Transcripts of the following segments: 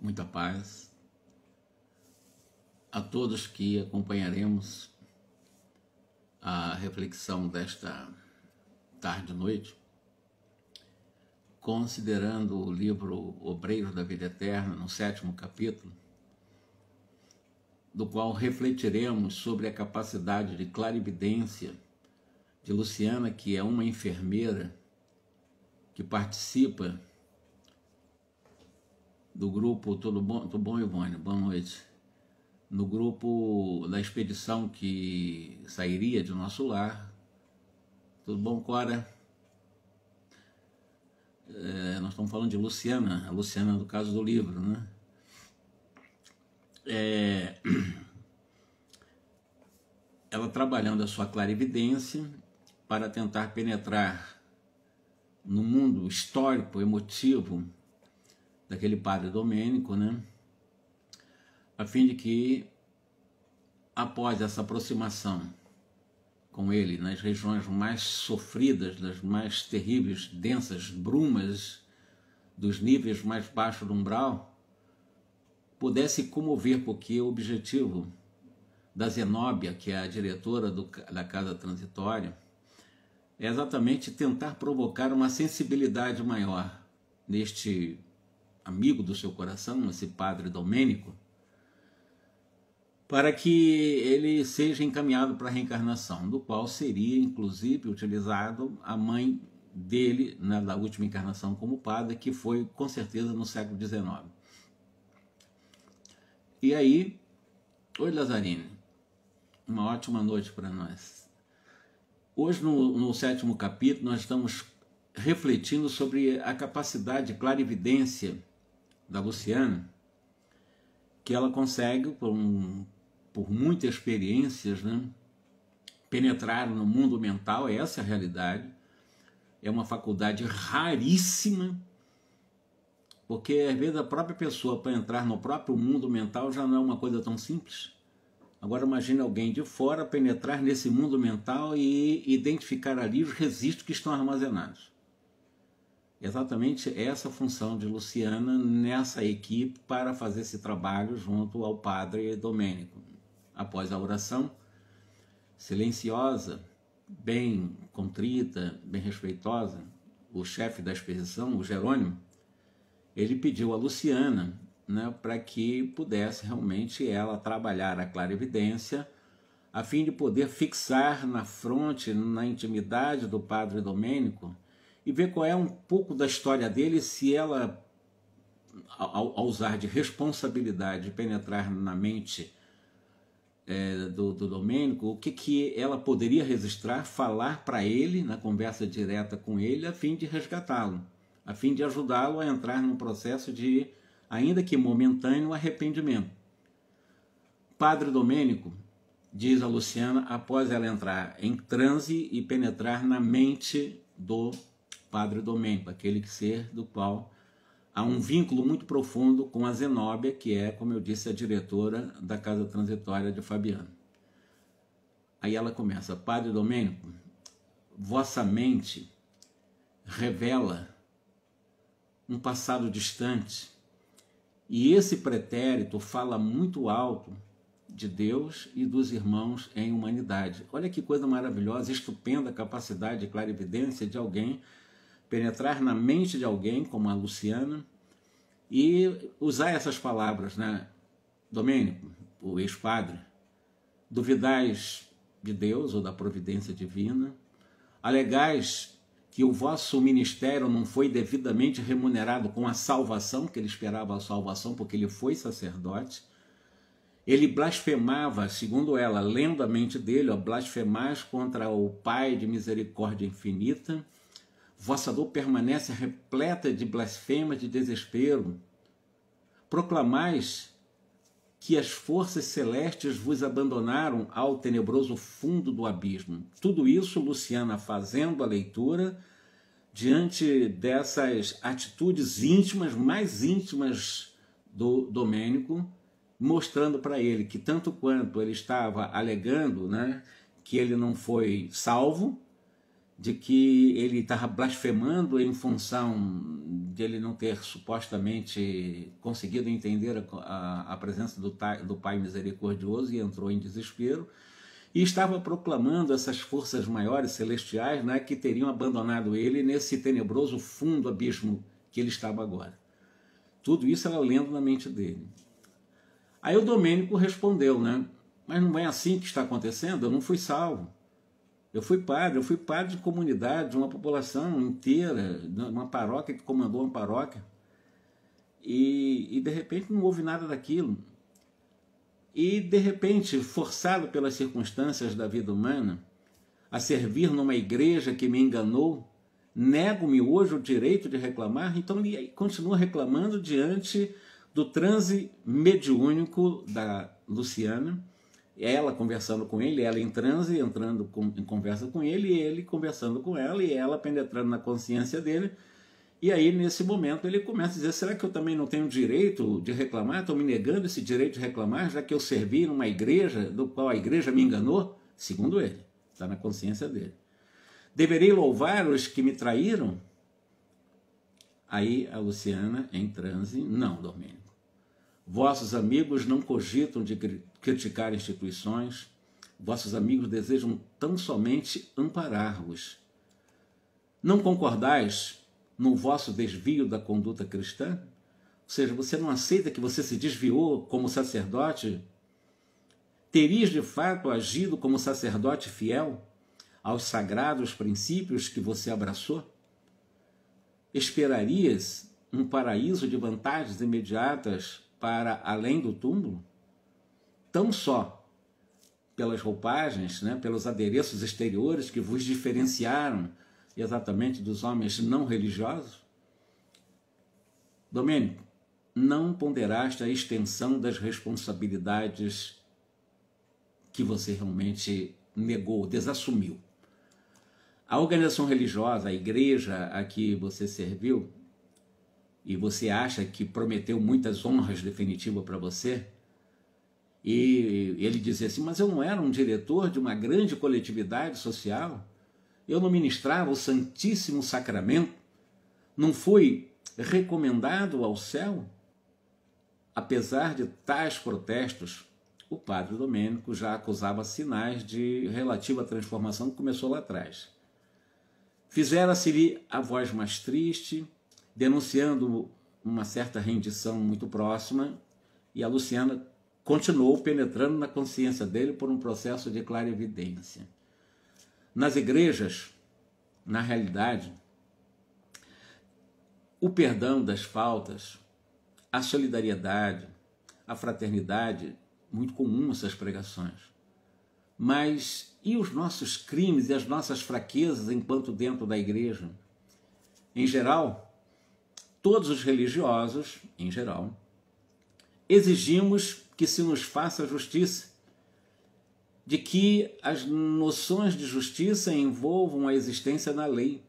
Muita paz a todos que acompanharemos a reflexão desta tarde-noite, considerando o livro Obreiro da Vida Eterna, no sétimo capítulo, do qual refletiremos sobre a capacidade de clarividência de Luciana, que é uma enfermeira que participa do grupo Tudo Bom, Tudo bom Ivone? Boa noite no grupo da expedição que sairia de nosso lar. Tudo bom, Cora? É, nós estamos falando de Luciana, a Luciana do caso do livro, né? É, ela trabalhando a sua clarividência para tentar penetrar no mundo histórico, emotivo daquele padre Domênico, né? a fim de que, após essa aproximação com ele nas regiões mais sofridas, das mais terríveis, densas brumas, dos níveis mais baixos do umbral, pudesse comover, porque o objetivo da Zenóbia, que é a diretora do, da Casa Transitória, é exatamente tentar provocar uma sensibilidade maior neste amigo do seu coração, esse padre Domênico, para que ele seja encaminhado para a reencarnação, do qual seria inclusive utilizado a mãe dele na, né, última encarnação como padre, que foi com certeza no século XIX. E aí, oi Lazarine, uma ótima noite para nós. Hoje, no, no sétimo capítulo, nós estamos refletindo sobre a capacidade de clarividência da Luciana, que ela consegue, por um por muitas experiências, né, penetraram no mundo mental, é essa é a realidade. É uma faculdade raríssima, porque às vezes a própria pessoa para entrar no próprio mundo mental já não é uma coisa tão simples. Agora imagine alguém de fora penetrar nesse mundo mental e identificar ali os registros que estão armazenados exatamente essa função de Luciana nessa equipe para fazer esse trabalho junto ao padre Domênico após a oração silenciosa, bem contrita, bem respeitosa, o chefe da expedição, o Jerônimo, ele pediu a Luciana né, para que pudesse realmente ela trabalhar a clarividência, a fim de poder fixar na fronte, na intimidade do padre Domênico, e ver qual é um pouco da história dele, se ela, ao, ao usar de responsabilidade, penetrar na mente é, do, do Domênico, o que, que ela poderia registrar, falar para ele, na conversa direta com ele, a fim de resgatá-lo, a fim de ajudá-lo a entrar num processo de, ainda que momentâneo, arrependimento. Padre Domênico, diz a Luciana, após ela entrar em transe e penetrar na mente do Padre Domênico, aquele ser do qual há um vínculo muito profundo com a Zenóbia, que é, como eu disse, a diretora da Casa Transitória de Fabiano. Aí ela começa: Padre Domênico, vossa mente revela um passado distante, e esse pretérito fala muito alto de Deus e dos irmãos em humanidade. Olha que coisa maravilhosa, estupenda capacidade de clarividência de alguém penetrar na mente de alguém, como a Luciana, e usar essas palavras, né? Domênico, o ex-padre, duvidais de Deus ou da providência divina, alegais que o vosso ministério não foi devidamente remunerado com a salvação, que ele esperava a salvação, porque ele foi sacerdote. Ele blasfemava, segundo ela, lendo a mente dele, ó, blasfemais contra o Pai de misericórdia infinita Vossa dor permanece repleta de blasfemas de desespero. Proclamais que as forças celestes vos abandonaram ao tenebroso fundo do abismo. Tudo isso, Luciana, fazendo a leitura diante dessas atitudes íntimas, mais íntimas do Domênico, mostrando para ele que tanto quanto ele estava alegando, né, que ele não foi salvo, de que ele estava blasfemando em função de ele não ter supostamente conseguido entender a, a, a presença do, do Pai misericordioso e entrou em desespero e estava proclamando essas forças maiores celestiais né, que teriam abandonado ele nesse tenebroso fundo abismo que ele estava agora. Tudo isso era lendo na mente dele. Aí o Domênico respondeu, né? Mas não é assim que está acontecendo, eu não fui salvo. Eu fui padre, eu fui padre de comunidade, de uma população inteira, né, uma paróquia que comandou uma paróquia. E, e de repente não houve nada daquilo. E de repente, forçado pelas circunstâncias da vida humana a servir numa igreja que me enganou, nego-me hoje o direito de reclamar, então ele continua reclamando diante do transe mediúnico da Luciana ela conversando com ele, ela em transe, entrando com, em conversa com ele, e ele conversando com ela, e ela penetrando na consciência dele. E aí, nesse momento, ele começa a dizer: será que eu também não tenho direito de reclamar? Estou me negando esse direito de reclamar, já que eu servi numa igreja do qual a igreja me enganou? Segundo ele, está na consciência dele. Deverei louvar os que me traíram? Aí a Luciana, em transe, não, Domênio. Vossos amigos não cogitam de criticar instituições, vossos amigos desejam tão somente amparar-vos. Não concordais no vosso desvio da conduta cristã? Ou seja, você não aceita que você se desviou como sacerdote? Terias de fato agido como sacerdote fiel aos sagrados princípios que você abraçou? Esperarias um paraíso de vantagens imediatas para além do túmulo, tão só pelas roupagens, né, pelos adereços exteriores que vos diferenciaram exatamente dos homens não religiosos? Domênico, não ponderaste a extensão das responsabilidades que você realmente negou, desassumiu. A organização religiosa, a igreja a que você serviu, e você acha que prometeu muitas honras definitivas para você, e ele dizia assim: Mas eu não era um diretor de uma grande coletividade social, eu não ministrava o Santíssimo Sacramento, não fui recomendado ao céu. Apesar de tais protestos, o padre Domênico já acusava sinais de relativa transformação que começou lá atrás. Fizera-se-lhe a voz mais triste, denunciando uma certa rendição muito próxima, e a Luciana continuou penetrando na consciência dele por um processo de clarividência. Nas igrejas, na realidade, o perdão das faltas, a solidariedade, a fraternidade, muito comum essas pregações. Mas e os nossos crimes e as nossas fraquezas enquanto dentro da igreja? Em geral, todos os religiosos, em geral, exigimos que se nos faça justiça, de que as noções de justiça envolvam a existência da lei.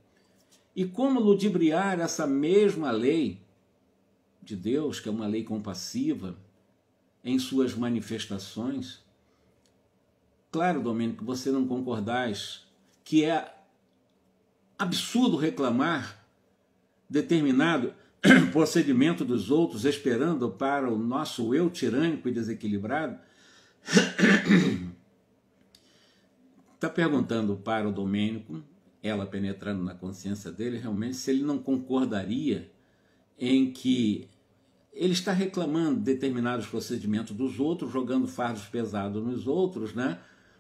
E como ludibriar essa mesma lei de Deus, que é uma lei compassiva, em suas manifestações? Claro, Domênico, que você não concordais que é absurdo reclamar determinado procedimento dos outros, esperando para o nosso eu tirânico e desequilibrado? Está perguntando para o Domênico, ela penetrando na consciência dele, realmente, se ele não concordaria em que ele está reclamando determinados procedimentos dos outros, jogando fardos pesados nos outros, né?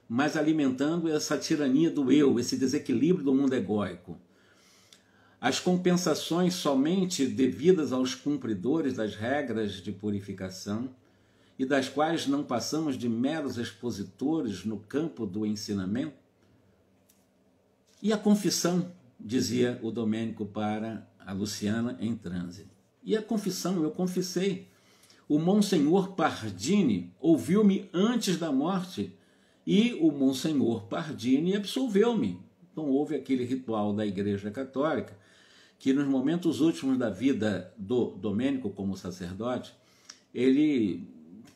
mas alimentando essa tirania do eu, esse desequilíbrio do mundo egóico. As compensações somente devidas aos cumpridores das regras de purificação e das quais não passamos de meros expositores no campo do ensinamento? E a confissão, dizia o Domênico para a Luciana em transe. E a confissão, eu confessei O Monsenhor Pardini ouviu-me antes da morte e o Monsenhor Pardini absolveu-me. Então houve aquele ritual da Igreja Católica que nos momentos últimos da vida do Domênico como sacerdote, ele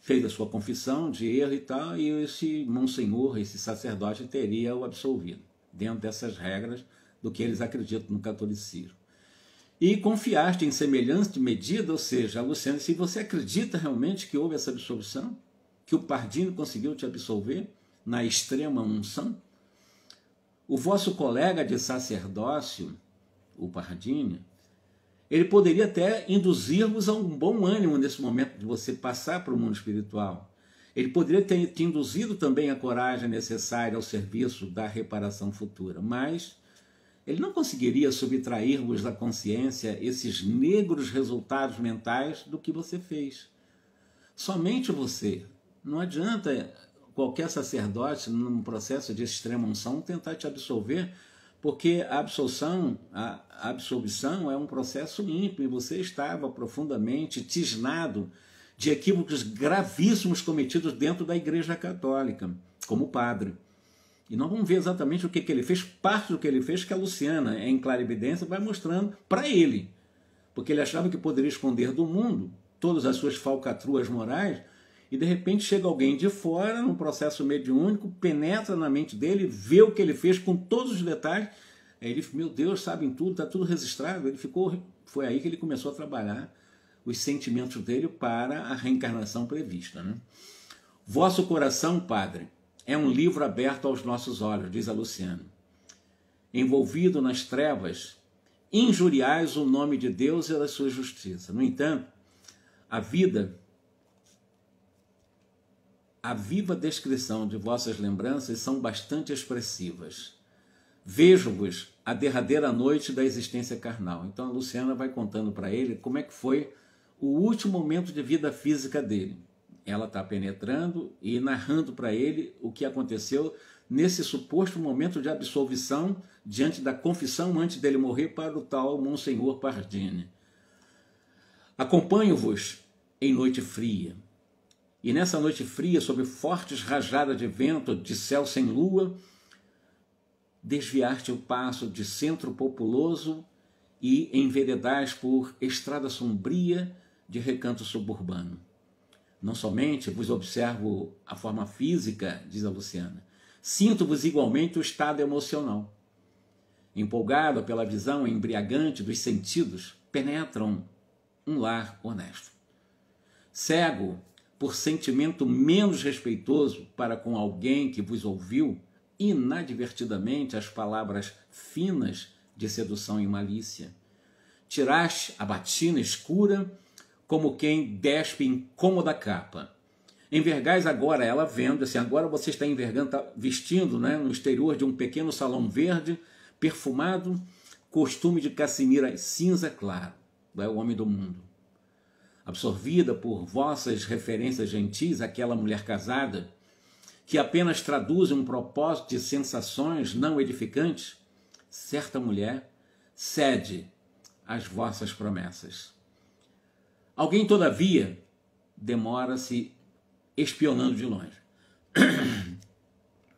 fez a sua confissão de erro e tal, e esse monsenhor, esse sacerdote, teria o absolvido, dentro dessas regras do que eles acreditam no catolicismo. E confiaste em de medida, ou seja, Luciano, se você acredita realmente que houve essa absolvição, que o Pardino conseguiu te absolver na extrema unção, o vosso colega de sacerdócio o Pardini, ele poderia até induzir-vos a um bom ânimo nesse momento de você passar para o mundo espiritual. Ele poderia ter te induzido também a coragem necessária ao serviço da reparação futura, mas ele não conseguiria subtrair-vos da consciência esses negros resultados mentais do que você fez. Somente você. Não adianta qualquer sacerdote, num processo de extrema unção, tentar te absolver porque a absorção, a absorção é um processo limpo e você estava profundamente tisnado de equívocos gravíssimos cometidos dentro da Igreja Católica, como padre. E nós vamos ver exatamente o que, que ele fez, parte do que ele fez, que a Luciana, em clarividência, vai mostrando para ele. Porque ele achava que poderia esconder do mundo todas as suas falcatruas morais, e de repente chega alguém de fora, num processo mediúnico, penetra na mente dele, vê o que ele fez com todos os detalhes. Aí ele, meu Deus, sabem tudo, está tudo registrado. Ele ficou, foi aí que ele começou a trabalhar os sentimentos dele para a reencarnação prevista. Né? Vosso coração, Padre, é um livro aberto aos nossos olhos, diz a Luciana. Envolvido nas trevas, injuriais o nome de Deus e da sua justiça. No entanto, a vida a viva descrição de vossas lembranças são bastante expressivas. Vejo-vos a derradeira noite da existência carnal. Então a Luciana vai contando para ele como é que foi o último momento de vida física dele. Ela está penetrando e narrando para ele o que aconteceu nesse suposto momento de absolvição diante da confissão antes dele morrer para o tal Monsenhor Pardini. Acompanho-vos em noite fria e nessa noite fria, sob fortes rajadas de vento, de céu sem lua, desviaste o passo de centro populoso e enveredais por estrada sombria de recanto suburbano. Não somente vos observo a forma física, diz a Luciana, sinto-vos igualmente o estado emocional. Empolgado pela visão embriagante dos sentidos, penetram um lar honesto. Cego por sentimento menos respeitoso para com alguém que vos ouviu inadvertidamente as palavras finas de sedução e malícia. Tiraste a batina escura como quem despe incômoda capa. Envergais agora ela vendo, assim, agora você está envergando, está vestindo né, no exterior de um pequeno salão verde, perfumado, costume de cassimira cinza claro, é o homem do mundo absorvida por vossas referências gentis, aquela mulher casada, que apenas traduz um propósito de sensações não edificantes, certa mulher cede às vossas promessas. Alguém, todavia, demora-se espionando de longe.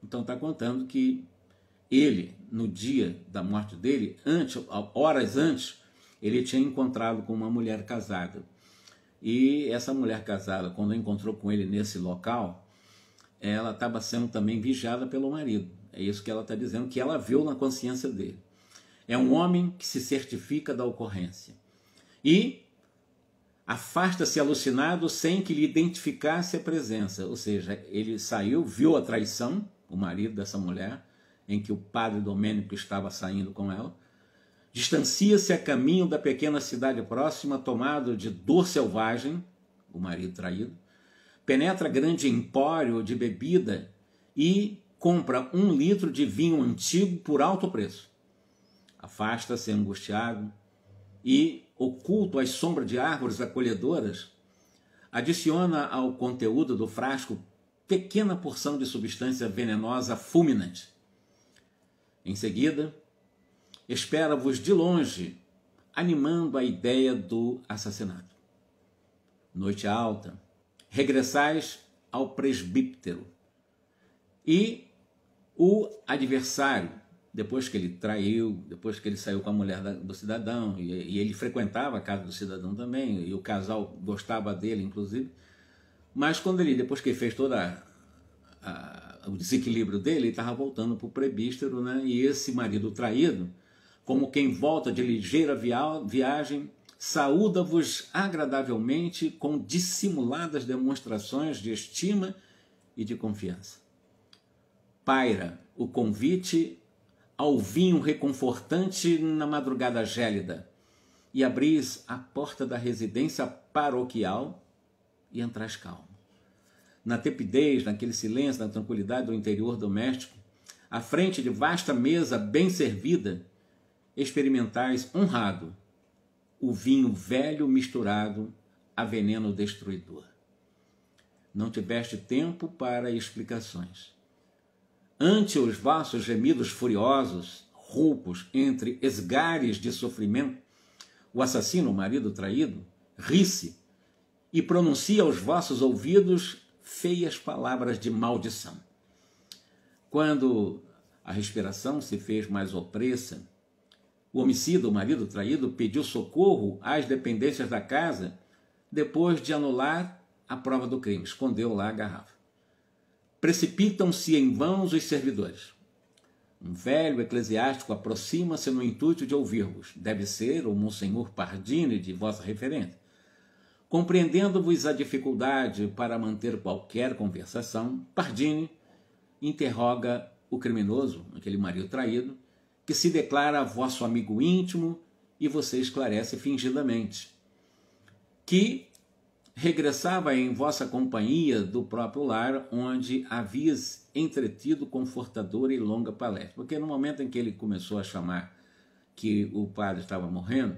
Então está contando que ele, no dia da morte dele, antes, horas antes, ele tinha encontrado com uma mulher casada. E essa mulher casada, quando encontrou com ele nesse local, ela estava sendo também vigiada pelo marido. É isso que ela está dizendo, que ela viu na consciência dele. É um homem que se certifica da ocorrência. E afasta-se alucinado sem que lhe identificasse a presença. Ou seja, ele saiu, viu a traição, o marido dessa mulher, em que o padre Domênico estava saindo com ela, Distancia-se a caminho da pequena cidade próxima, tomado de dor selvagem, o marido traído, penetra grande empório de bebida e compra um litro de vinho antigo por alto preço. Afasta-se angustiado e, oculto às sombras de árvores acolhedoras, adiciona ao conteúdo do frasco pequena porção de substância venenosa fulminante. Em seguida, espera-vos de longe, animando a ideia do assassinato. Noite alta, regressais ao presbítero e o adversário, depois que ele traiu, depois que ele saiu com a mulher do cidadão, e, ele frequentava a casa do cidadão também, e o casal gostava dele, inclusive, mas quando ele, depois que ele fez toda a, a, o desequilíbrio dele, ele estava voltando para o prebístero, né? E esse marido traído como quem volta de ligeira viagem, saúda-vos agradavelmente com dissimuladas demonstrações de estima e de confiança. Paira o convite ao vinho reconfortante na madrugada gélida e abris a porta da residência paroquial e entrais calmo. Na tepidez, naquele silêncio, na tranquilidade do interior doméstico, à frente de vasta mesa bem servida, experimentais honrado o vinho velho misturado a veneno destruidor. Não tiveste tempo para explicações. Ante os vossos gemidos furiosos, roucos entre esgares de sofrimento, o assassino, o marido traído, ri-se e pronuncia aos vossos ouvidos feias palavras de maldição. Quando a respiração se fez mais opressa o homicida, o marido traído, pediu socorro às dependências da casa depois de anular a prova do crime, escondeu lá a garrafa. Precipitam-se em vão os servidores. Um velho eclesiástico aproxima-se no intuito de ouvir-vos. Deve ser o Monsenhor Pardini, de vossa referência. Compreendendo-vos a dificuldade para manter qualquer conversação, Pardini interroga o criminoso, aquele marido traído, que se declara vosso amigo íntimo e você esclarece fingidamente, que regressava em vossa companhia do próprio lar, onde havias entretido confortadora e longa palestra. Porque no momento em que ele começou a chamar que o padre estava morrendo,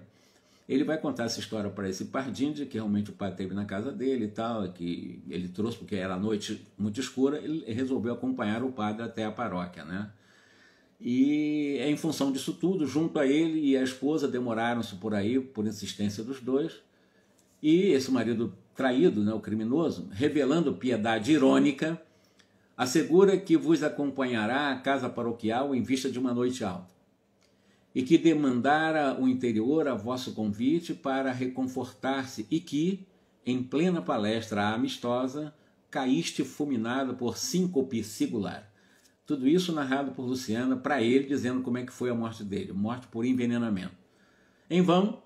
ele vai contar essa história para esse pardinho de que realmente o padre teve na casa dele e tal, que ele trouxe porque era noite muito escura, ele resolveu acompanhar o padre até a paróquia, né? E é em função disso tudo, junto a ele e a esposa demoraram-se por aí, por insistência dos dois. E esse marido traído, né, o criminoso, revelando piedade irônica, assegura que vos acompanhará à casa paroquial em vista de uma noite alta, e que demandara o interior a vosso convite para reconfortar-se, e que, em plena palestra amistosa, caíste fulminado por síncope singular tudo isso narrado por Luciana para ele, dizendo como é que foi a morte dele, morte por envenenamento. Em vão,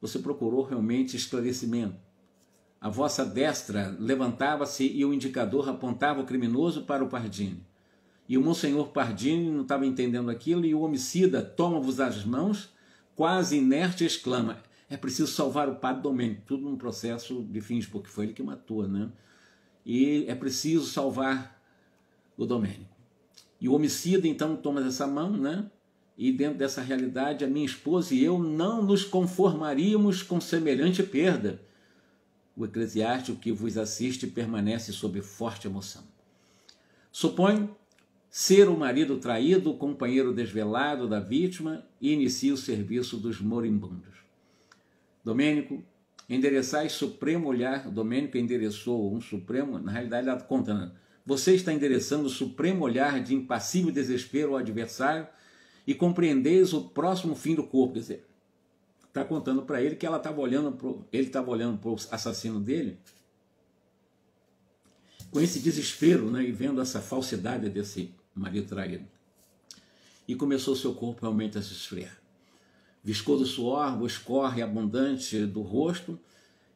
você procurou realmente esclarecimento. A vossa destra levantava-se e o indicador apontava o criminoso para o Pardini. E o Monsenhor Pardini não estava entendendo aquilo, e o homicida toma-vos as mãos, quase inerte, exclama: É preciso salvar o padre Domênico. Tudo num processo de fins, porque foi ele que matou, né? E é preciso salvar o Domênico. E o homicida então toma essa mão, né? E dentro dessa realidade, a minha esposa e eu não nos conformaríamos com semelhante perda. O eclesiástico que vos assiste permanece sob forte emoção. Suponho ser o marido traído, o companheiro desvelado da vítima e inicia o serviço dos moribundos. Domênico, endereçais supremo olhar, Domênico endereçou um supremo, na realidade ela tá contando, você está endereçando o supremo olhar de impassível desespero ao adversário e compreendeis o próximo fim do corpo. Quer dizer, está contando para ele que ela estava olhando pro, ele estava olhando para o assassino dele com esse desespero né, e vendo essa falsidade desse marido traído. E começou seu corpo realmente a se esfriar. viscou do suor escorre abundante do rosto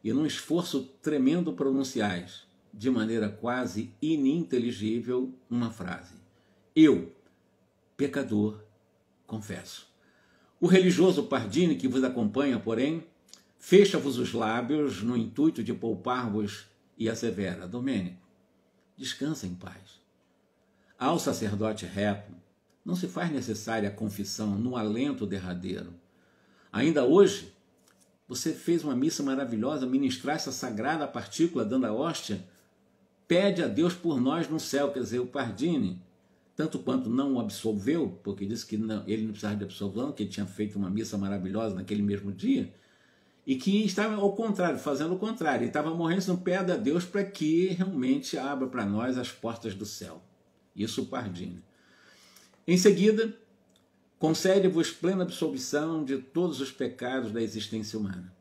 e num esforço tremendo pronunciais de maneira quase ininteligível uma frase: Eu, pecador, confesso. O religioso Pardini, que vos acompanha, porém, fecha-vos os lábios no intuito de poupar-vos e assevera: Domênico, descansa em paz. Ao sacerdote reto, não se faz necessária a confissão no alento derradeiro. Ainda hoje, você fez uma missa maravilhosa, ministrar essa sagrada partícula, dando a hóstia, pede a Deus por nós no céu, quer dizer, o Pardini, tanto quanto não o absolveu, porque disse que não, ele não precisava de absolvão, que ele tinha feito uma missa maravilhosa naquele mesmo dia, e que estava ao contrário, fazendo o contrário, ele estava morrendo, não pede a Deus para que realmente abra para nós as portas do céu. Isso o Pardini. Em seguida, concede-vos plena absolvição de todos os pecados da existência humana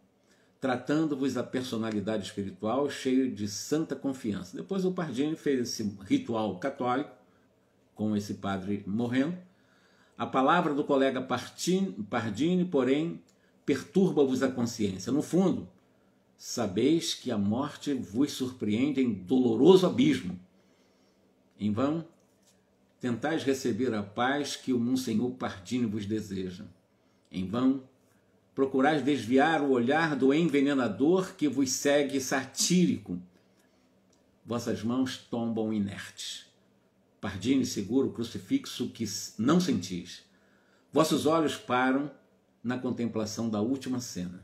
tratando-vos da personalidade espiritual, cheio de santa confiança. Depois o Pardini fez esse ritual católico, com esse padre morrendo. A palavra do colega Pardini, porém, perturba-vos a consciência. No fundo, sabeis que a morte vos surpreende em doloroso abismo. Em vão, tentais receber a paz que o Monsenhor Pardini vos deseja. Em vão, procurais desviar o olhar do envenenador que vos segue satírico. Vossas mãos tombam inertes. Pardine seguro o crucifixo que não sentis. Vossos olhos param na contemplação da última cena.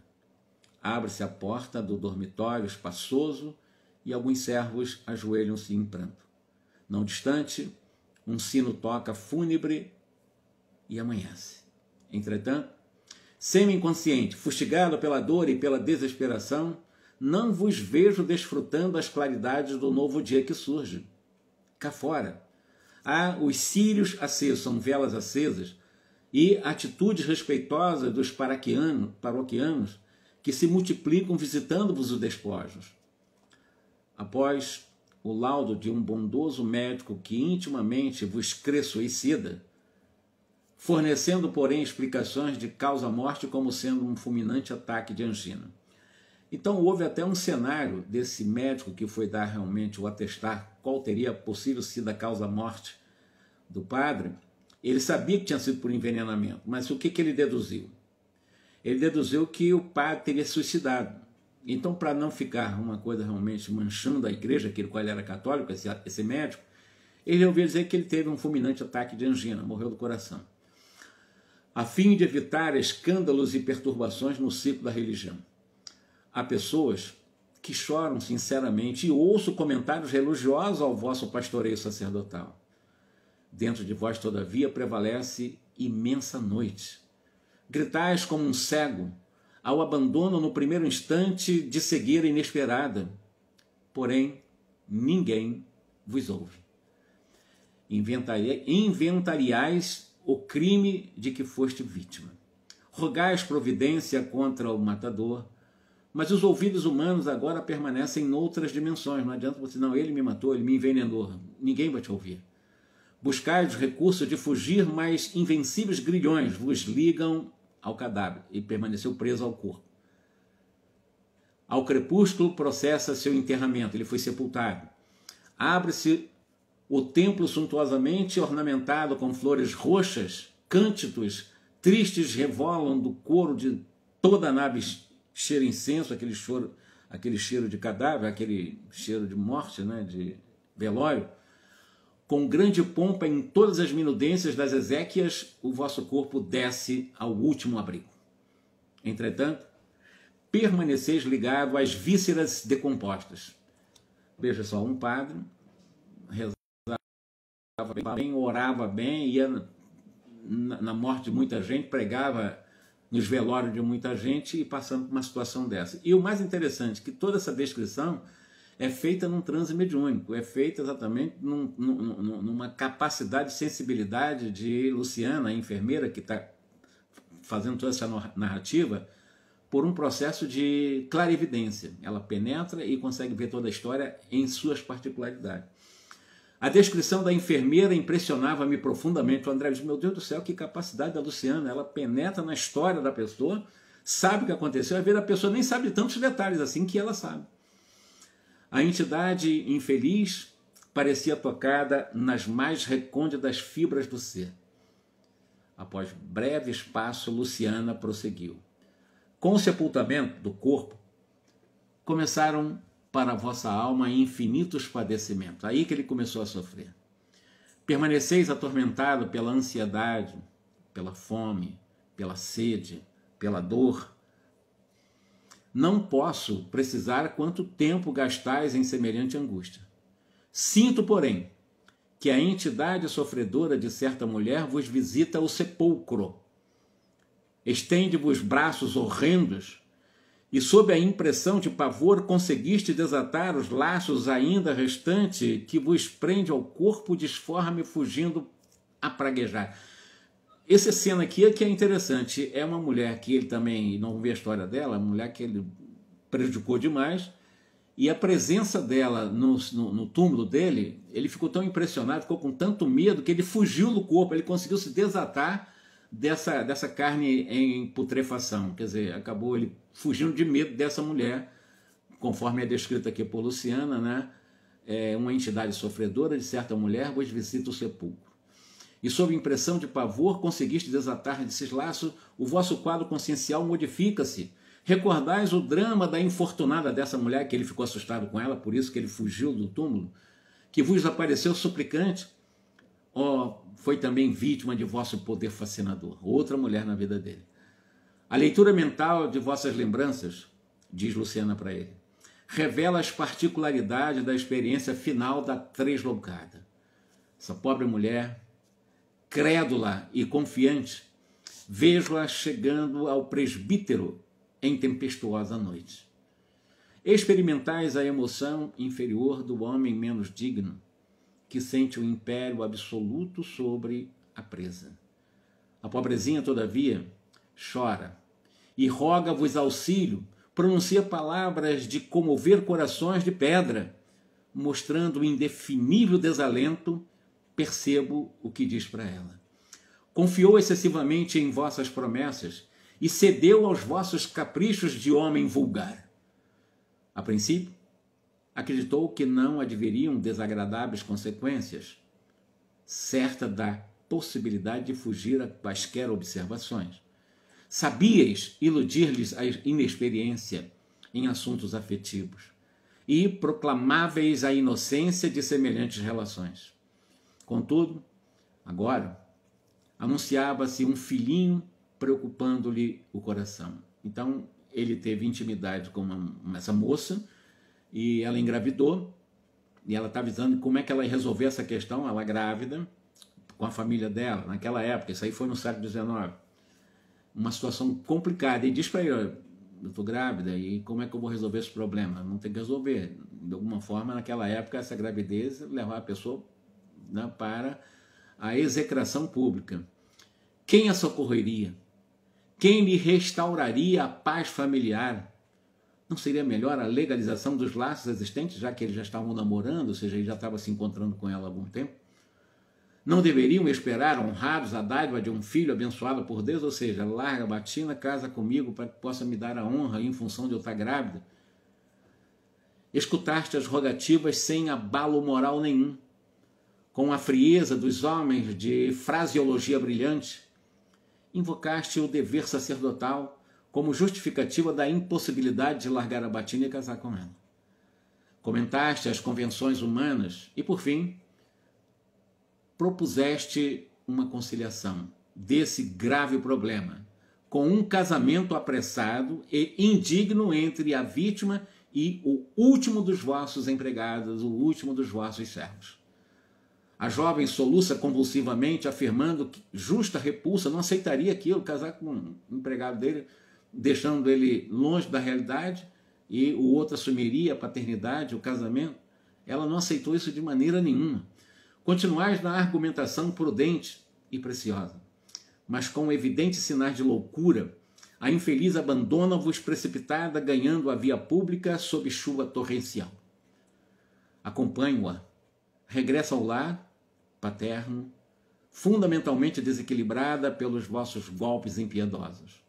Abre-se a porta do dormitório espaçoso e alguns servos ajoelham-se em pranto. Não distante, um sino toca fúnebre e amanhece. Entretanto, semi-inconsciente, fustigado pela dor e pela desesperação, não vos vejo desfrutando as claridades do novo dia que surge. Cá fora, há os círios acesos, são velas acesas, e atitudes respeitosas dos paroquianos que se multiplicam visitando-vos os despojos. Após o laudo de um bondoso médico que intimamente vos cresceu ceda fornecendo, porém, explicações de causa-morte como sendo um fulminante ataque de angina. Então, houve até um cenário desse médico que foi dar realmente o atestar qual teria possível sido a causa-morte do padre. Ele sabia que tinha sido por envenenamento, mas o que, que ele deduziu? Ele deduziu que o padre teria suicidado. Então, para não ficar uma coisa realmente manchando a igreja, aquele qual era católico, esse, esse médico, ele ouviu dizer que ele teve um fulminante ataque de angina, morreu do coração a fim de evitar escândalos e perturbações no ciclo da religião. Há pessoas que choram sinceramente e ouço comentários religiosos ao vosso pastoreio sacerdotal. Dentro de vós, todavia, prevalece imensa noite. Gritais como um cego, ao abandono no primeiro instante de cegueira inesperada. Porém, ninguém vos ouve. inventariais o crime de que foste vítima. Rogais providência contra o matador, mas os ouvidos humanos agora permanecem em outras dimensões. Não adianta você, não, ele me matou, ele me envenenou. Ninguém vai te ouvir. Buscais recursos de fugir, mas invencíveis grilhões vos ligam ao cadáver e permaneceu preso ao corpo. Ao crepúsculo processa seu enterramento, ele foi sepultado. Abre-se o templo suntuosamente ornamentado com flores roxas, cânticos tristes revolam do coro de toda a nave cheira incenso, aquele choro, aquele cheiro de cadáver, aquele cheiro de morte, né, de velório. Com grande pompa em todas as minudências das exéquias, o vosso corpo desce ao último abrigo. Entretanto, permaneceis ligado às vísceras decompostas. Veja só, um padre bem, orava bem, ia na morte de muita gente, pregava nos velórios de muita gente e passando por uma situação dessa. E o mais interessante que toda essa descrição é feita num transe mediúnico, é feita exatamente num, num, numa capacidade de sensibilidade de Luciana, a enfermeira que está fazendo toda essa narrativa, por um processo de clarividência. Ela penetra e consegue ver toda a história em suas particularidades. A descrição da enfermeira impressionava-me profundamente. O André disse: Meu Deus do céu, que capacidade da Luciana! Ela penetra na história da pessoa, sabe o que aconteceu. Às vezes a pessoa nem sabe de tantos detalhes assim que ela sabe. A entidade infeliz parecia tocada nas mais recônditas fibras do ser. Após breve espaço, Luciana prosseguiu. Com o sepultamento do corpo, começaram para a vossa alma infinitos padecimentos. Aí que ele começou a sofrer. Permaneceis atormentado pela ansiedade, pela fome, pela sede, pela dor. Não posso precisar quanto tempo gastais em semelhante angústia. Sinto, porém, que a entidade sofredora de certa mulher vos visita o sepulcro. Estende-vos braços horrendos e sob a impressão de pavor conseguiste desatar os laços ainda restante que vos prende ao corpo disforme fugindo a praguejar. Essa cena aqui é que é interessante, é uma mulher que ele também, não vê a história dela, é uma mulher que ele prejudicou demais, e a presença dela no, no, no túmulo dele, ele ficou tão impressionado, ficou com tanto medo que ele fugiu do corpo, ele conseguiu se desatar dessa, dessa carne em putrefação, quer dizer, acabou ele fugindo de medo dessa mulher, conforme é descrita aqui por Luciana, né? É uma entidade sofredora de certa mulher vos visita o sepulcro. E sob impressão de pavor conseguiste desatar desses laços, o vosso quadro consciencial modifica-se. Recordais o drama da infortunada dessa mulher, que ele ficou assustado com ela, por isso que ele fugiu do túmulo, que vos apareceu suplicante, ó, oh, foi também vítima de vosso poder fascinador, outra mulher na vida dele. A leitura mental de vossas lembranças, diz Luciana para ele, revela as particularidades da experiência final da tresloucada. Essa pobre mulher, crédula e confiante, vejo-a chegando ao presbítero em tempestuosa noite. Experimentais a emoção inferior do homem menos digno, que sente o império absoluto sobre a presa. A pobrezinha, todavia, chora e roga-vos auxílio, pronuncia palavras de comover corações de pedra, mostrando o indefinível desalento, percebo o que diz para ela. Confiou excessivamente em vossas promessas e cedeu aos vossos caprichos de homem vulgar. A princípio, acreditou que não adveriam desagradáveis consequências, certa da possibilidade de fugir a quaisquer observações sabíeis iludir-lhes a inexperiência em assuntos afetivos e proclamáveis a inocência de semelhantes relações. Contudo, agora anunciava-se um filhinho preocupando-lhe o coração. Então ele teve intimidade com uma, essa moça e ela engravidou e ela está avisando como é que ela ia resolver essa questão, ela grávida, com a família dela, naquela época, isso aí foi no século XIX uma situação complicada e diz para ele, eu estou grávida e como é que eu vou resolver esse problema? Não tem que resolver. De alguma forma, naquela época, essa gravidez levava a pessoa né, para a execração pública. Quem a socorreria? Quem lhe restauraria a paz familiar? Não seria melhor a legalização dos laços existentes, já que eles já estavam namorando, ou seja, ele já estava se encontrando com ela há algum tempo? Não deveriam esperar honrados a dádiva de um filho abençoado por Deus? Ou seja, larga, batina, casa comigo para que possa me dar a honra em função de eu estar grávida? Escutaste as rogativas sem abalo moral nenhum, com a frieza dos homens de fraseologia brilhante. Invocaste o dever sacerdotal como justificativa da impossibilidade de largar a batina e casar com ela. Comentaste as convenções humanas e, por fim, propuseste uma conciliação desse grave problema, com um casamento apressado e indigno entre a vítima e o último dos vossos empregados, o último dos vossos servos. A jovem soluça convulsivamente, afirmando que justa repulsa não aceitaria aquilo, casar com um empregado dele, deixando ele longe da realidade, e o outro assumiria a paternidade, o casamento. Ela não aceitou isso de maneira nenhuma continuais na argumentação prudente e preciosa. Mas com evidentes sinais de loucura, a infeliz abandona-vos precipitada, ganhando a via pública sob chuva torrencial. Acompanho-a. Regressa ao lar paterno, fundamentalmente desequilibrada pelos vossos golpes impiedosos.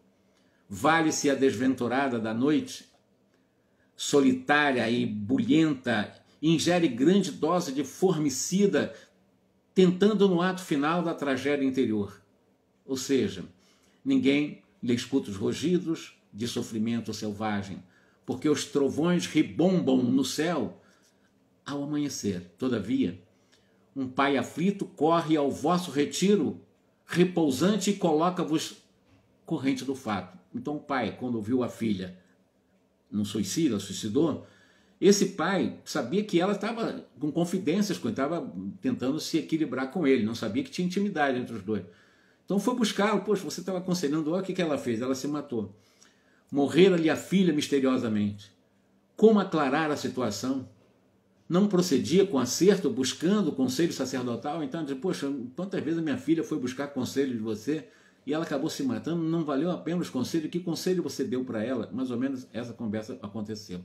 Vale-se a desventurada da noite, solitária e bulhenta ingere grande dose de formicida, tentando no ato final da tragédia interior. Ou seja, ninguém lhe escuta os rugidos de sofrimento selvagem, porque os trovões ribombam no céu ao amanhecer. Todavia, um pai aflito corre ao vosso retiro, repousante, e coloca-vos corrente do fato. Então, o pai, quando viu a filha no suicídio, suicidou, esse pai sabia que ela estava com confidências, estava tentando se equilibrar com ele, não sabia que tinha intimidade entre os dois. Então foi buscá-lo, poxa, você estava aconselhando, olha o que, que ela fez, ela se matou. Morrera-lhe a filha misteriosamente. Como aclarar a situação? Não procedia com acerto, buscando conselho sacerdotal, então, poxa, quantas vezes a minha filha foi buscar conselho de você e ela acabou se matando, não valeu a pena os conselhos, que conselho você deu para ela? Mais ou menos essa conversa aconteceu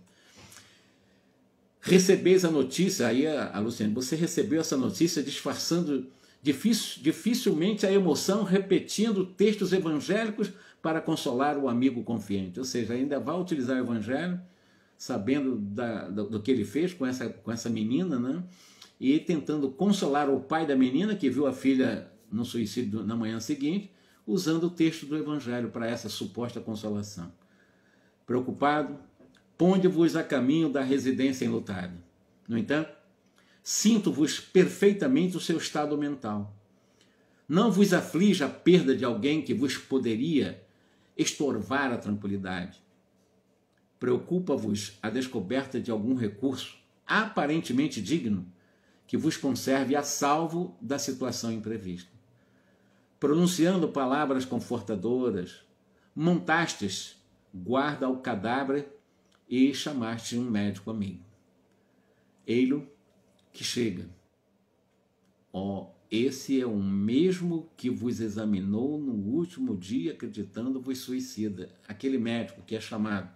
recebeis a notícia, aí a, a Luciane, você recebeu essa notícia disfarçando difícil dificilmente a emoção, repetindo textos evangélicos para consolar o amigo confiante. Ou seja, ainda vai utilizar o evangelho, sabendo da, do, do, que ele fez com essa, com essa menina, né? E tentando consolar o pai da menina, que viu a filha no suicídio na manhã seguinte, usando o texto do evangelho para essa suposta consolação. Preocupado, Ponde-vos a caminho da residência em lutado. No entanto, sinto-vos perfeitamente o seu estado mental. Não vos aflige a perda de alguém que vos poderia estorvar a tranquilidade. Preocupa-vos a descoberta de algum recurso aparentemente digno que vos conserve a salvo da situação imprevista. Pronunciando palavras confortadoras, montastes guarda ao cadáver e chamaste um médico amigo ele Ei-lo que chega. Ó, oh, esse é o mesmo que vos examinou no último dia, acreditando-vos suicida. Aquele médico que é chamado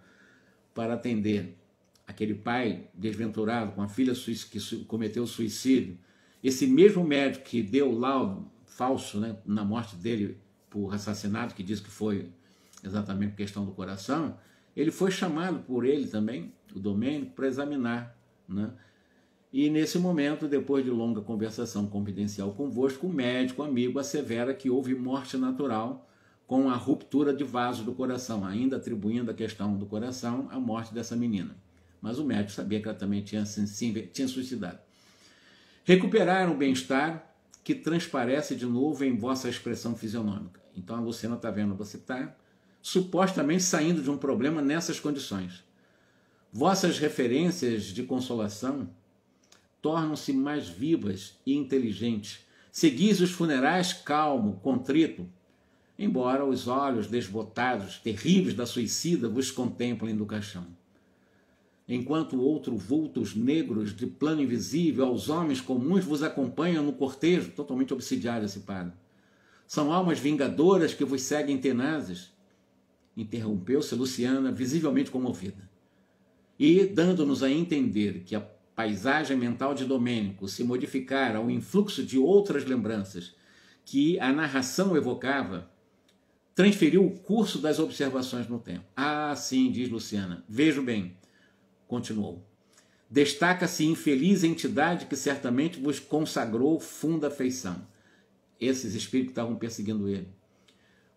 para atender aquele pai desventurado com a filha que cometeu suicídio, esse mesmo médico que deu o laudo falso né, na morte dele por assassinato, que diz que foi exatamente questão do coração, ele foi chamado por ele também, o Domênico, para examinar. Né? E nesse momento, depois de longa conversação confidencial convosco, o médico amigo assevera que houve morte natural com a ruptura de vaso do coração, ainda atribuindo a questão do coração à morte dessa menina. Mas o médico sabia que ela também tinha, sim, tinha suicidado. Recuperaram o bem-estar que transparece de novo em vossa expressão fisionômica. Então a Luciana está vendo, você está supostamente saindo de um problema nessas condições. Vossas referências de consolação tornam-se mais vivas e inteligentes. Seguis os funerais calmo, contrito, embora os olhos desbotados, terríveis da suicida, vos contemplem do caixão. Enquanto outro vultos negros de plano invisível aos homens comuns vos acompanham no cortejo, totalmente obsidiado esse padre. São almas vingadoras que vos seguem tenazes, Interrompeu-se Luciana, visivelmente comovida. E, dando-nos a entender que a paisagem mental de Domênico se modificara ao influxo de outras lembranças que a narração evocava, transferiu o curso das observações no tempo. Ah, sim, diz Luciana. Vejo bem, continuou. Destaca-se infeliz entidade que certamente vos consagrou funda afeição. Esses espíritos estavam perseguindo ele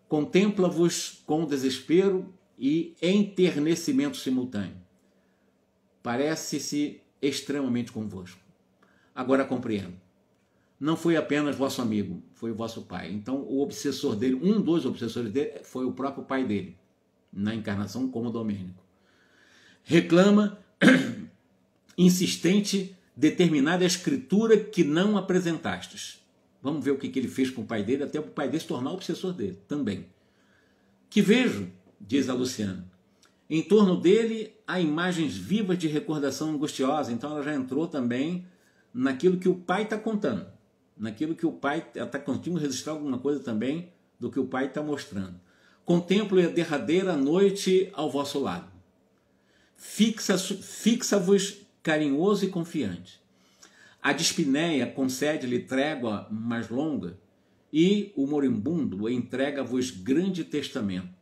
contempla-vos com desespero e enternecimento simultâneo. Parece-se extremamente convosco. Agora compreendo. Não foi apenas vosso amigo, foi o vosso pai. Então, o obsessor dele, um dos obsessores dele, foi o próprio pai dele, na encarnação como Domênico. Reclama insistente determinada escritura que não apresentastes. Vamos ver o que, que ele fez com o pai dele, até o pai dele se tornar o obsessor dele também. Que vejo, diz a Luciana, em torno dele há imagens vivas de recordação angustiosa. Então ela já entrou também naquilo que o pai está contando, naquilo que o pai está contigo registrar alguma coisa também do que o pai está mostrando. Contemplo a derradeira noite ao vosso lado. Fixa-vos fixa carinhoso e confiante. A despneia concede-lhe trégua mais longa e o moribundo entrega-vos grande testamento